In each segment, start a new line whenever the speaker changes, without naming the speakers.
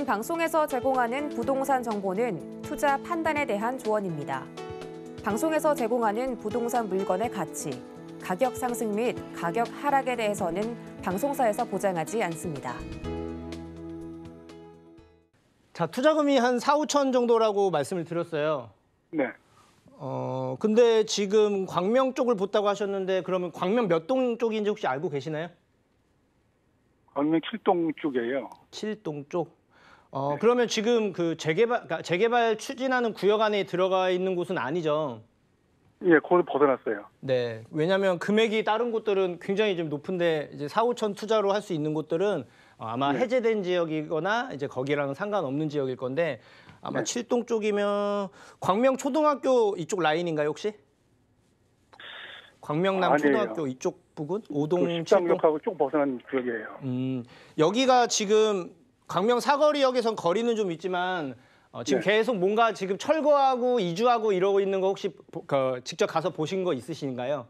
이 방송에서 제공하는 부동산 정보는 투자 판단에 대한 조언입니다. 방송에서 제공하는 부동산 물건의 가치, 가격 상승 및 가격 하락에 대해서는 방송사에서 보장하지 않습니다. 자, 투자금이 한 4, 5천 정도라고 말씀을 드렸어요. 네. 어, 근데 지금 광명 쪽을 본다고 하셨는데 그러면 광명 몇 동 쪽인지 혹시 알고 계시나요? 광명 7동 쪽이에요. 7동 쪽? 어, 그러면 지금 그 재개발 그러니까 재개발 추진하는 구역 안에 들어가 있는 곳은 아니죠. 예, 그걸 벗어났어요. 네. 왜냐하면 금액이 다른 곳들은 굉장히 좀 높은데 이제 4, 5천 투자로 할 수 있는 곳들은 아마 네. 해제된 지역이거나 이제 거기랑 상관없는 지역일 건데 아마 네. 칠동 쪽이면 광명 초등학교 이쪽 라인인가요 혹시? 광명남 아 초등학교 이쪽 부근 오동 그1하고쭉 벗어난 구역이에요. 음 여기가 지금 광명 사거리역에선 거리는 좀 있지만 어, 지금 네. 계속 뭔가 지금 철거하고 이주하고 이러고 있는 거 혹시 보, 그, 직접 가서 보신 거 있으신가요?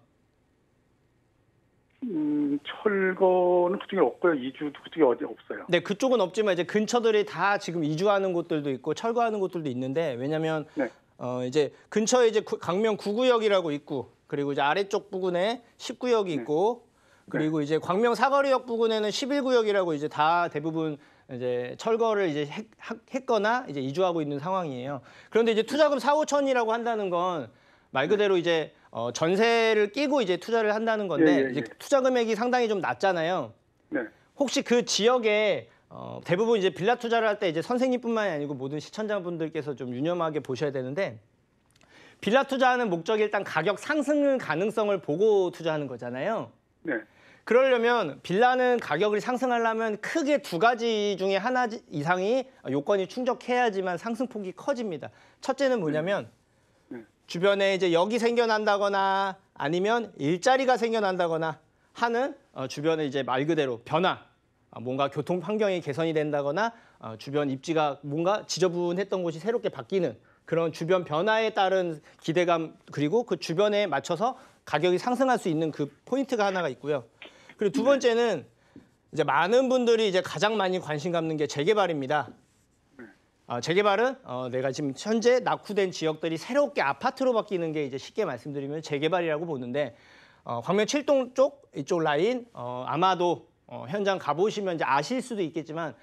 음, 철거는 그쪽에 없고요. 이주도 그쪽에 어디 없어요. 네, 그쪽은 없지만 이제 근처들이 다 지금 이주하는 곳들도 있고 철거하는 곳들도 있는데 왜냐면 네. 어, 이제 근처에 이제 구, 강명 구구역이라고 있고 그리고 이제 아래쪽 부근에 19역이 있고 네. 그리고 이제 광명 사거리역 부근에는 11구역이라고 이제 다 대부분 이제 철거를 이제 했, 거나 이제 이주하고 있는 상황이에요. 그런데 이제 투자금 4, 5천이라고 한다는 건말 네. 그대로 이제 어, 전세를 끼고 이제 투자를 한다는 예, 건데 예, 예, 이제 투자 금액이 상당히 좀 낮잖아요. 네. 혹시 그 지역에 어, 대부분 이제 빌라 투자를 할 때 이제 선생님뿐만이 아니고 모든 시청자분들께서 좀 유념하게 보셔야 되는데 빌라 투자하는 목적이 일단 가격 상승 가능성을 보고 투자하는 거잖아요. 네. 그러려면 빌라는 가격을 상승하려면 크게 두 가지 중에 하나 이상이 요건이 충족해야지만 상승폭이 커집니다. 첫째는 뭐냐면 네. 주변에 이제 역이 생겨난다거나 아니면 일자리가 생겨난다거나 하는 어, 주변에 이제 말 그대로 변화, 어, 뭔가 교통 환경이 개선이 된다거나 어, 주변 입지가 뭔가 지저분했던 곳이 새롭게 바뀌는 그런 주변 변화에 따른 기대감 그리고 그 주변에 맞춰서 가격이 상승할 수 있는 그 포인트가 하나가 있고요. 그리고 두 번째는 이제 많은 분들이 이제 가장 많이 관심 갖는 게 재개발입니다. 어, 재개발은 어, 내가 지금 현재 낙후된 지역들이 새롭게 아파트로 바뀌는 게 이제 쉽게 말씀드리면 재개발이라고 보는데 어, 광명 칠동쪽 이쪽 라인 어, 아마도 어, 현장 가보시면 이제 아실 수도 있겠지만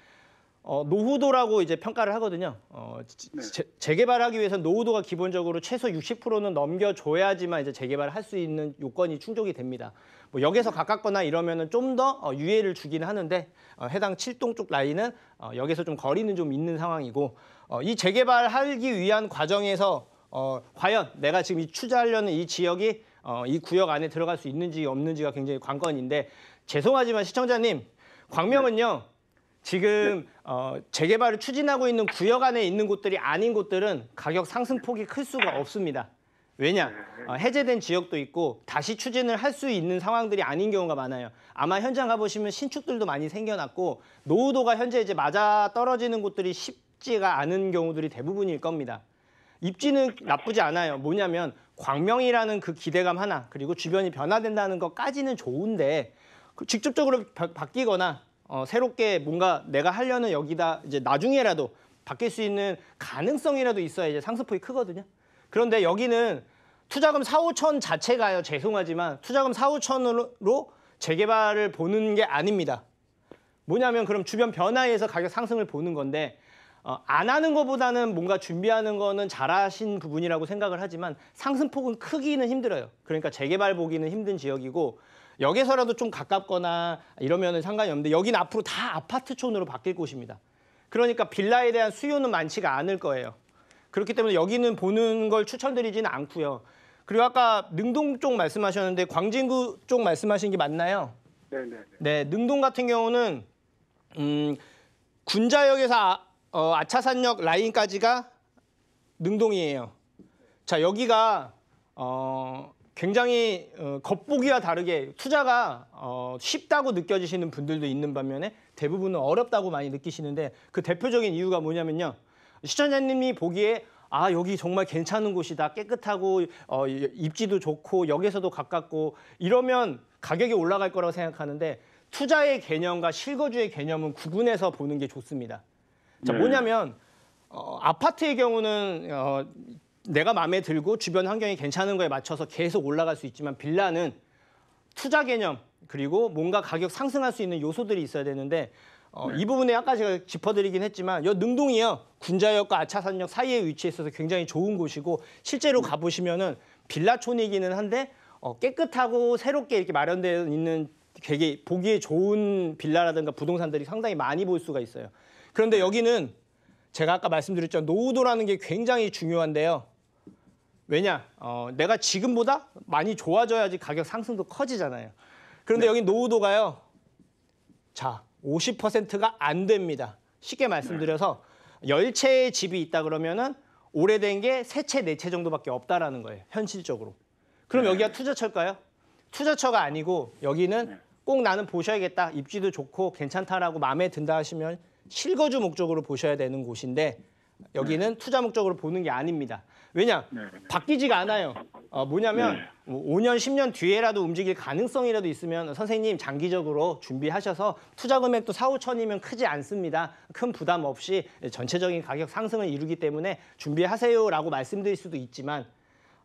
어, 노후도라고 이제 평가를 하거든요. 어, 재, 네. 재, 개발하기 위해서 노후도가 기본적으로 최소 60%는 넘겨줘야지만 이제 재개발할 수 있는 요건이 충족이 됩니다. 뭐 역에서 가깝거나 이러면은 좀 더 어, 유예를 주긴 하는데 어, 해당 7동 쪽 라인은 어, 역에서 좀 거리는 좀 있는 상황이고 어, 이 재개발하기 위한 과정에서 어, 과연 내가 지금 이 투자하려는 이 지역이 어, 이 구역 안에 들어갈 수 있는지 없는지가 굉장히 관건인데 죄송하지만 시청자님 광명은요. 네. 지금 어, 재개발을 추진하고 있는 구역 안에 있는 곳들이 아닌 곳들은 가격 상승폭이 클 수가 없습니다. 왜냐? 어, 해제된 지역도 있고 다시 추진을 할 수 있는 상황들이 아닌 경우가 많아요. 아마 현장 가보시면 신축들도 많이 생겨났고 노후도가 현재 이제 맞아 떨어지는 곳들이 쉽지가 않은 경우들이 대부분일 겁니다. 입지는 나쁘지 않아요. 뭐냐면 광명이라는 그 기대감 하나 그리고 주변이 변화된다는 것까지는 좋은데 그 직접적으로 바뀌거나 어, 새롭게 뭔가 내가 하려는 여기다 이제 나중에라도 바뀔 수 있는 가능성이라도 있어야 이제 상승폭이 크거든요. 그런데 여기는 투자금 4, 5천 자체가요. 죄송하지만 투자금 4, 5천으로 재개발을 보는 게 아닙니다. 뭐냐면 그럼 주변 변화에 서 가격 상승을 보는 건데 어, 안 하는 것보다는 뭔가 준비하는 거는 잘하신 부분이라고 생각을 하지만 상승폭은 크기는 힘들어요. 그러니까 재개발 보기는 힘든 지역이고 여기서라도좀 가깝거나 이러면 상관이 없는데 여기는 앞으로 다 아파트촌으로 바뀔 곳입니다. 그러니까 빌라에 대한 수요는 많지가 않을 거예요. 그렇기 때문에 여기는 보는 걸 추천드리지는 않고요. 그리고 아까 능동 쪽 말씀하셨는데 광진구 쪽 말씀하신 게 맞나요? 네 네, 네. 네 능동 같은 경우는 음, 군자역에서 아, 어, 아차산역 라인까지가 능동이에요. 자 여기가 어, 굉장히 어, 겉보기와 다르게 투자가 어, 쉽다고 느껴지시는 분들도 있는 반면에 대부분은 어렵다고 많이 느끼시는데 그 대표적인 이유가 뭐냐면요. 시청자님이 보기에 아 여기 정말 괜찮은 곳이다 깨끗하고 어, 입지도 좋고 역에서도 가깝고 이러면 가격이 올라갈 거라고 생각하는데 투자의 개념과 실거주의 개념은 구분해서 보는 게 좋습니다.
자 네. 뭐냐면
어, 아파트의 경우는 어, 내가 마음에 들고 주변 환경이 괜찮은 거에 맞춰서 계속 올라갈 수 있지만 빌라는 투자 개념 그리고 뭔가 가격 상승할 수 있는 요소들이 있어야 되는데 어, 네. 이 부분에 아까 제가 짚어드리긴 했지만 여 능동이요 군자역과 아차산역 사이에 위치해 있어서 굉장히 좋은 곳이고 실제로 네. 가보시면은 빌라촌이기는 한데 어, 깨끗하고 새롭게 이렇게 마련되어 있는 되게 보기에 좋은 빌라라든가 부동산들이 상당히 많이 볼 수가 있어요. 그런데 네. 여기는 제가 아까 말씀드렸죠 노후도라는 게 굉장히 중요한데요. 왜냐? 어, 내가 지금보다 많이 좋아져야지 가격 상승도 커지잖아요. 그런데 네. 여기 노후도가요. 자, 50%가 안 됩니다. 쉽게 말씀드려서 열채의 집이 있다 그러면은 오래된 게 세 채, 네 채 정도밖에 없다라는 거예요. 현실적으로. 그럼 네. 여기가 투자처일까요? 투자처가 아니고 여기는 네. 꼭 나는 보셔야겠다. 입지도 좋고 괜찮다라고 마음에 든다 하시면 실거주 목적으로 보셔야 되는 곳인데 여기는 네. 투자 목적으로 보는 게 아닙니다. 왜냐? 네. 바뀌지가 않아요. 어, 뭐냐면 네. 뭐 5년, 10년 뒤에라도 움직일 가능성이라도 있으면 선생님 장기적으로 준비하셔서 투자 금액도 4, 5천이면 크지 않습니다. 큰 부담 없이 전체적인 가격 상승을 이루기 때문에 준비하세요라고 말씀드릴 수도 있지만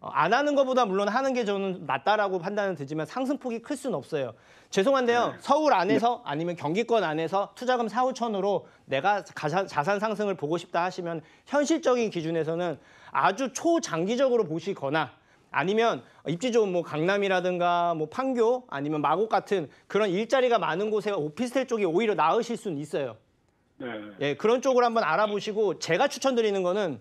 어, 안 하는 것보다 물론 하는 게 저는 낫다라고 판단은 되지만 상승폭이 클 수는 없어요. 죄송한데요. 네. 서울 안에서 네. 아니면 경기권 안에서 투자금 4, 5천으로 내가 가산, 자산 상승을 보고 싶다 하시면 현실적인 기준에서는 아주 초장기적으로 보시거나 아니면 입지 좋은 뭐 강남이라든가 뭐 판교 아니면 마곡 같은 그런 일자리가 많은 곳에 오피스텔 쪽이 오히려 나으실 수는 있어요. 네. 예, 그런 쪽을 한번 알아보시고 제가 추천드리는 거는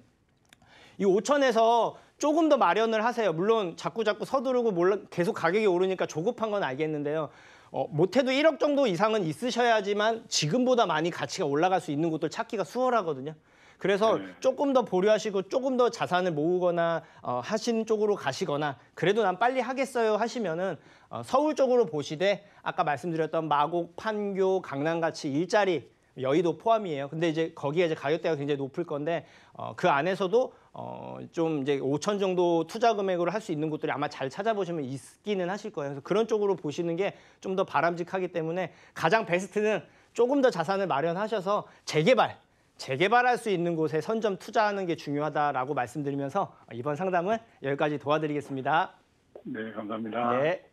이 5천에서 조금 더 마련을 하세요. 물론 자꾸 자꾸 서두르고 몰라, 계속 가격이 오르니까 조급한 건 알겠는데요. 어, 못해도 1억 정도 이상은 있으셔야지만 지금보다 많이 가치가 올라갈 수 있는 곳들 찾기가 수월하거든요. 그래서 네. 조금 더 보류하시고 조금 더 자산을 모으거나 어, 하신 쪽으로 가시거나 그래도 난 빨리 하겠어요 하시면은 어, 서울 쪽으로 보시되 아까 말씀드렸던 마곡, 판교, 강남 같이 일자리 여의도 포함이에요. 근데 이제 거기에 이제 가격대가 굉장히 높을 건데 어, 그 안에서도 어, 좀 이제 5천 정도 투자 금액으로 할 수 있는 곳들이 아마 잘 찾아보시면 있기는 하실 거예요. 그래서 그런 쪽으로 보시는 게 좀 더 바람직하기 때문에 가장 베스트는 조금 더 자산을 마련하셔서 재개발, 재개발할 수 있는 곳에 선점 투자하는 게 중요하다라고 말씀드리면서 이번 상담은 여기까지 도와드리겠습니다. 네, 감사합니다. 네.